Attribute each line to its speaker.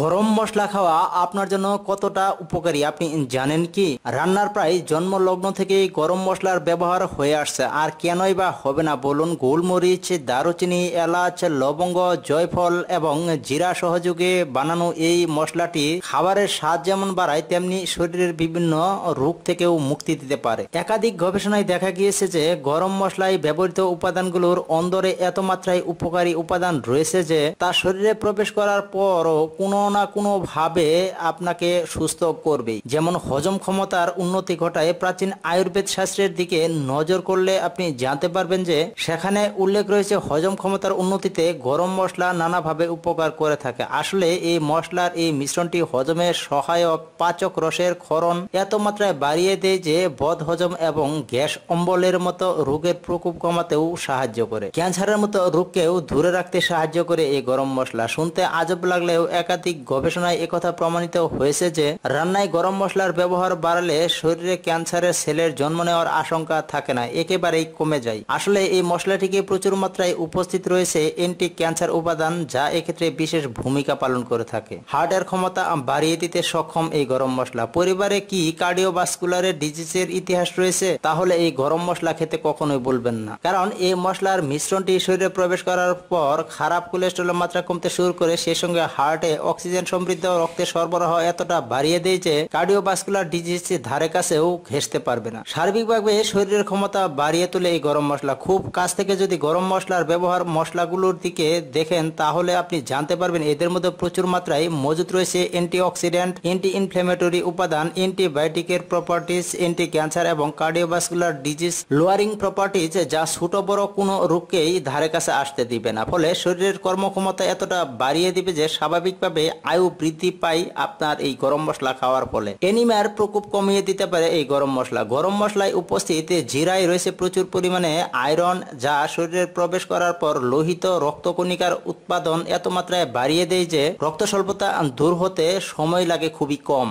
Speaker 1: গরম মশলা খাওয়া আপনার জন্য কতটা উপকারী আপনি জানেন কি রান্নার প্রায় জন্মলগ্ন থেকে গরম মশলার ব্যবহার হয়ে আসছে আর কেনই বা হবে না বলুন গোলমরিচ দারুচিনি এলাচ লবঙ্গ জয়ফল এবং জিরা সহযোগে বানানো এই মশলাটি খাবারের স্বাদ যেমন বাড়ায় তেমনি শরীরের বিভিন্ন রোগ থেকেও মুক্তি দিতে পারে একাধিক গবেষণায় দেখা গিয়েছে যে গরম মশলায় ব্যবহৃত উপাদানগুলোর অন্দরে এত মাত্রায় উপকারী উপাদান রয়েছে যে তা শরীরে প্রবেশ করার পরও কোনো না কোনোভাবে আপনাকে সুস্থ করবে যেমন হজম ক্ষমতার উন্নতি ঘটায় প্রাচীন আয়ুর্বেদ শাস্ত্রের দিকে নজর করলে আপনি জানতে পারবেন যে সেখানে উল্লেখ রয়েছে হজম ক্ষমতার উন্নতিতে গরম মশলা নানাভাবে উপকার করে থাকে আসলে এই মশলার এই মিশ্রণটি হজমের সহায়ক পাচক রসের ক্ষরণ এত মাত্রায় বাড়িয়ে দেয় যে বদ হজম এবং গ্যাস অম্বলের মতো রোগের প্রকোপ কমাতেও সাহায্য করে ক্যান্সারের মতো রোগকেও দূরে রাখতে সাহায্য করে এই গরম মশলা শুনতে আজব লাগলেও একাধিক সাম্প্রতিক গবেষণায় একথা প্রমাণিত হয়েছে যে রান্নায় গরম মশলার ব্যবহার বাড়ালে শরীরে ক্যান্সারের সেলের জন্ম নেওয়ার আশঙ্কা থাকে না একেবারেই কমে যায় আসলে এই মশলাটিকে প্রচুর মাত্রায় উপস্থিত রয়েছে এন্টি ক্যান্সার উপাদান যা এক্ষেত্রে বিশেষ ভূমিকা পালন করে থাকে হার্টের ক্ষমতা বাড়িয়ে দিতে সক্ষম এই গরম মশলা পরিবারে কি কার্ডিও বাস্কুলারের ডিজিজের ইতিহাস রয়েছে তাহলে এই গরম মশলা খেতে কখনোই বলবেন না কারণ এই মশলার মিশ্রণটি শরীরে প্রবেশ করার পর খারাপ কোলেস্ট্রলের মাত্রা কমতে শুরু করে সেই সঙ্গে হার্টে অক্সিজেন অক্সিজেন সমৃদ্ধ রক্তের সরবরাহ এতটা বাড়িয়ে দিয়েছে কার্ডিওভাস্কুলার ডিজিজ ধারে কাছেও ঘেসতে পারবে না সার্বিকভাবে শরীরের ক্ষমতা বাড়িয়ে তোলে এই গরম মশলা খুব কাছ থেকে যদি গরম মশলার ব্যবহার মশলাগুলোর দিকে দেখেন তাহলে আপনি জানতে পারবেন এদের মধ্যে প্রচুর মাত্রায় মজুদ রয়েছে অক্সিডেন্ট অ্যান্টি ইনফ্লেমেটরি উপাদান অ্যান্টিবায়োটিকের প্রপার্টিস অ্যান্টি ক্যান্সার এবং কার্ডিওভাস্কুলার ডিজিজ লোয়ারিং প্রপার্টিস যা ছোট বড় কোনো রোগকেই ধারে কাছে আসতে দিবে না ফলে শরীরের কর্মক্ষমতা এতটা বাড়িয়ে দিবে যে স্বাভাবিকভাবে আয়ু বৃদ্ধি পায় আপনার এই গরম মশলা খাওয়ার ফলে এনিমার প্রকোপ কমিয়ে দিতে পারে এই গরম মশলা গরম মশলায় উপস্থিত জিরায় রয়েছে প্রচুর পরিমাণে আয়রন যা শরীরে প্রবেশ করার পর লোহিত রক্তকণিকার উৎপাদন এত মাত্রায় বাড়িয়ে দেয় যে রক্ত স্বল্পতা দূর হতে সময় লাগে খুবই কম